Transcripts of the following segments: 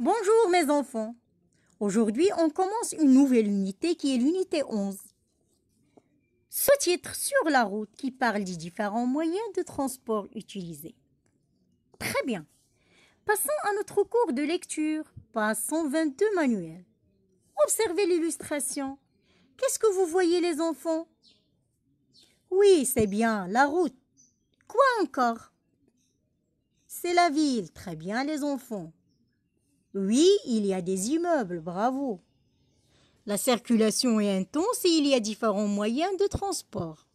Bonjour mes enfants. Aujourd'hui, on commence une nouvelle unité qui est l'unité 11. Ce titre sur la route qui parle des différents moyens de transport utilisés. Très bien. Passons à notre cours de lecture, page 122 manuel. Observez l'illustration. Qu'est-ce que vous voyez les enfants Oui, c'est bien, la route. Quoi encore C'est la ville. Très bien les enfants. Oui, il y a des immeubles, bravo. La circulation est intense et il y a différents moyens de transport.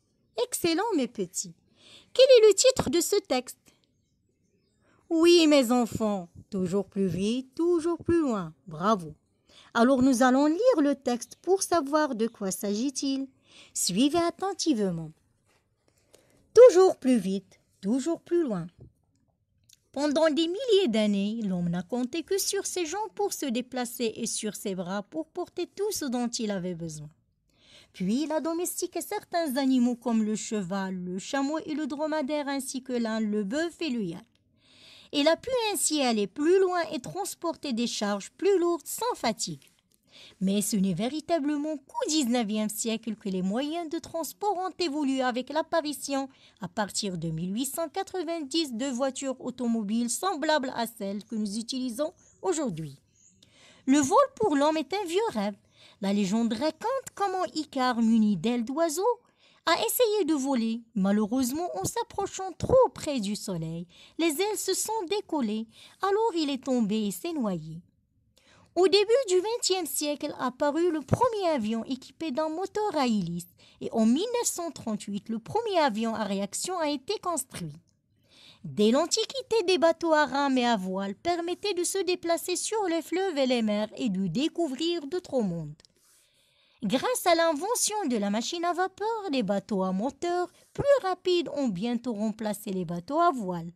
Excellent, mes petits. Quel est le titre de ce texte Oui, mes enfants, toujours plus vite, toujours plus loin. Bravo. Alors nous allons lire le texte pour savoir de quoi s'agit-il. Suivez attentivement. Toujours plus vite, toujours plus loin. Pendant des milliers d'années, l'homme n'a compté que sur ses jambes pour se déplacer et sur ses bras pour porter tout ce dont il avait besoin. Puis il a domestiqué certains animaux comme le cheval, le chameau et le dromadaire ainsi que l'âne, le bœuf et le yak. Il a pu ainsi aller plus loin et transporter des charges plus lourdes sans fatigue. Mais ce n'est véritablement qu'au XIXe siècle que les moyens de transport ont évolué avec l'apparition, à partir de 1890, de voitures automobiles semblables à celles que nous utilisons aujourd'hui. Le vol pour l'homme est un vieux rêve. La légende raconte comment Icar, muni d'ailes d'oiseau, a essayé de voler. Malheureusement, en s'approchant trop près du soleil, les ailes se sont décollées, alors il est tombé et s'est noyé. Au début du XXe siècle apparut le premier avion équipé d'un moteur à hélice et en 1938, le premier avion à réaction a été construit. Dès l'Antiquité, des bateaux à rames et à voile permettaient de se déplacer sur les fleuves et les mers et de découvrir d'autres mondes. Grâce à l'invention de la machine à vapeur, des bateaux à moteur, plus rapides, ont bientôt remplacé les bateaux à voile.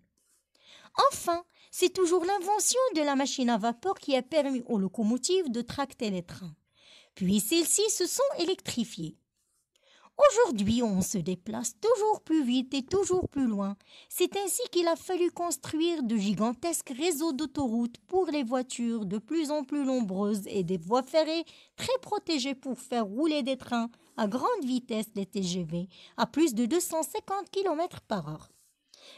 Enfin, c'est toujours l'invention de la machine à vapeur qui a permis aux locomotives de tracter les trains. Puis celles-ci se sont électrifiées. Aujourd'hui, on se déplace toujours plus vite et toujours plus loin. C'est ainsi qu'il a fallu construire de gigantesques réseaux d'autoroutes pour les voitures de plus en plus nombreuses et des voies ferrées très protégées pour faire rouler des trains à grande vitesse des TGV à plus de 250 km par heure.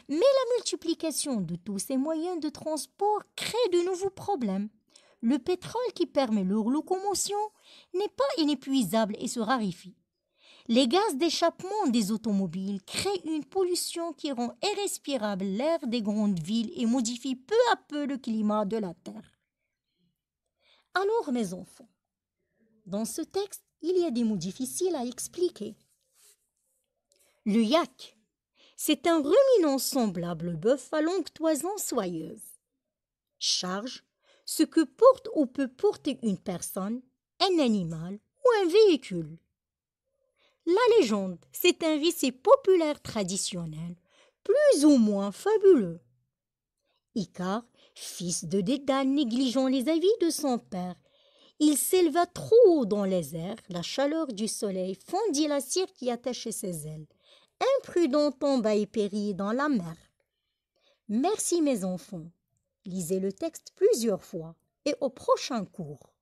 Mais la multiplication de tous ces moyens de transport crée de nouveaux problèmes. Le pétrole qui permet leur locomotion n'est pas inépuisable et se raréfie. Les gaz d'échappement des automobiles créent une pollution qui rend irrespirable l'air des grandes villes et modifie peu à peu le climat de la Terre. Alors, mes enfants, dans ce texte, il y a des mots difficiles à expliquer. Le yak, c'est un ruminant semblable bœuf à longue toison soyeuse. Charge ce que porte ou peut porter une personne, un animal ou un véhicule. La légende, c'est un récit populaire traditionnel, plus ou moins fabuleux. Icar, fils de Dédale, négligeant les avis de son père, il s'éleva trop haut dans les airs, la chaleur du soleil fondit la cire qui attachait ses ailes imprudent tombe à périt dans la mer. Merci mes enfants. Lisez le texte plusieurs fois et au prochain cours.